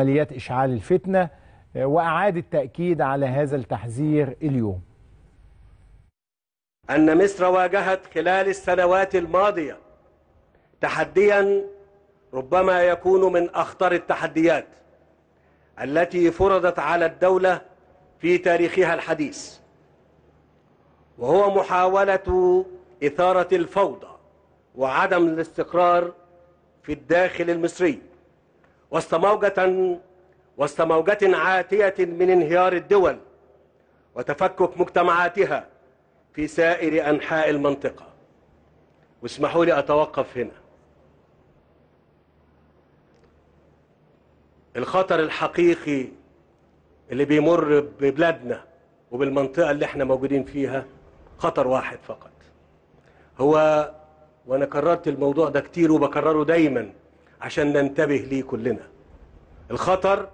عمليات إشعال الفتنة آه، وأعاد التأكيد على هذا التحذير اليوم أن مصر واجهت خلال السنوات الماضية تحديا ربما يكون من أخطر التحديات التي فرضت على الدولة في تاريخها الحديث وهو محاولة إثارة الفوضى وعدم الاستقرار في الداخل المصري وسط موجة وسط موجة عاتية من انهيار الدول وتفكك مجتمعاتها في سائر أنحاء المنطقة واسمحوا لي أتوقف هنا الخطر الحقيقي اللي بيمر ببلادنا وبالمنطقة اللي احنا موجودين فيها خطر واحد فقط هو وأنا كررت الموضوع ده كتير وبكرره دايماً عشان ننتبه ليه كلنا الخطر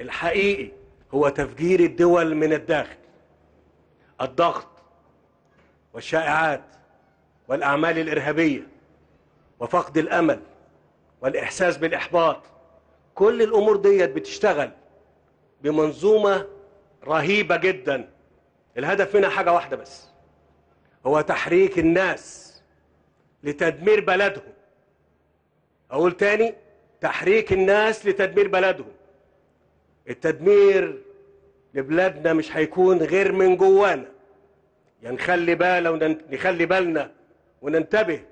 الحقيقي هو تفجير الدول من الداخل الضغط والشائعات والاعمال الارهابيه وفقد الامل والاحساس بالاحباط كل الامور ديت بتشتغل بمنظومه رهيبه جدا الهدف منها حاجه واحده بس هو تحريك الناس لتدمير بلدهم أقول تاني تحريك الناس لتدمير بلدهم التدمير لبلادنا مش هيكون غير من جوانا يا نخلي بالنا ونخلي بالنا وننتبه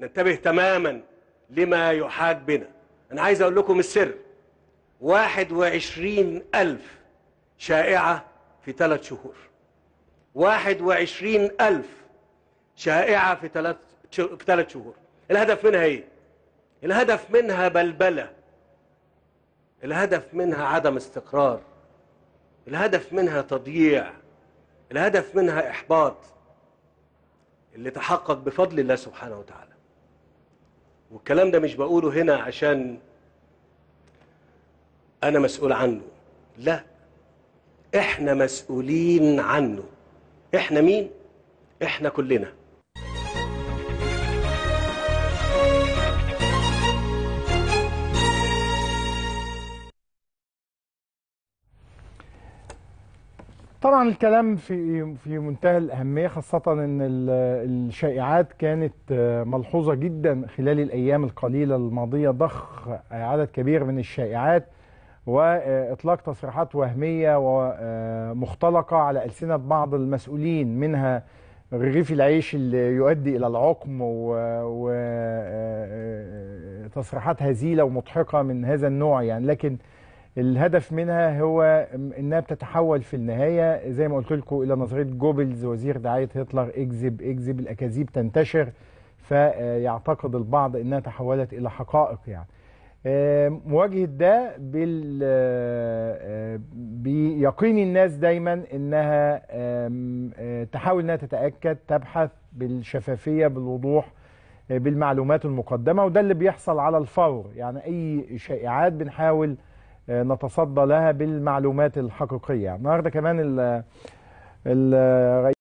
ننتبه تماما لما يحاك بنا أنا عايز أقول لكم السر واحد وعشرين ألف شائعة في ثلاث شهور واحد وعشرين ألف شائعة في ثلاث شهور الهدف منها إيه؟ الهدف منها بلبله الهدف منها عدم استقرار الهدف منها تضييع الهدف منها احباط اللي تحقق بفضل الله سبحانه وتعالى والكلام ده مش بقوله هنا عشان انا مسؤول عنه لا احنا مسؤولين عنه احنا مين احنا كلنا طبعا الكلام في في منتهى الاهميه خاصه ان الشائعات كانت ملحوظه جدا خلال الايام القليله الماضيه ضخ عدد كبير من الشائعات واطلاق تصريحات وهميه ومختلقه على السنه بعض المسؤولين منها رغيف العيش اللي يؤدي الى العقم وتصريحات هزيله ومضحكه من هذا النوع يعني لكن الهدف منها هو انها بتتحول في النهايه زي ما قلت لكم الى نظريه جوبلز وزير دعايه هتلر اكذب اكذب الاكاذيب تنتشر فيعتقد البعض انها تحولت الى حقائق يعني مواجهه ده بال آه، آه، بيقين الناس دايما انها آه، تحاول انها تتاكد تبحث بالشفافيه بالوضوح بالمعلومات المقدمه وده اللي بيحصل على الفور يعني اي شائعات بنحاول آه، نتصدى لها بالمعلومات الحقيقية النهاردة كمان الرئيس